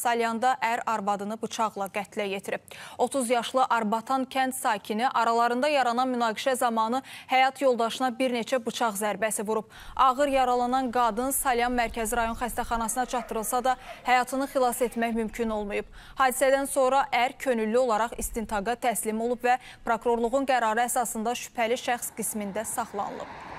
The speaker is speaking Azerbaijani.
Salyanda ər arvadını bıçaqla qətlə yetirib. 30 yaşlı Arbatan kənd sakini aralarında yaranan münaqişə zamanı həyat yoldaşına bir neçə bıçaq zərbəsi vurub. Ağır yaralanan qadın Salyan Mərkəzi rayon xəstəxanasına çatdırılsa da həyatını xilas etmək mümkün olmayıb. Hadisədən sonra ər könüllü olaraq istintaqa təslim olub və prokurorluğun qərarı əsasında şübhəli şəxs qismində saxlanılıb.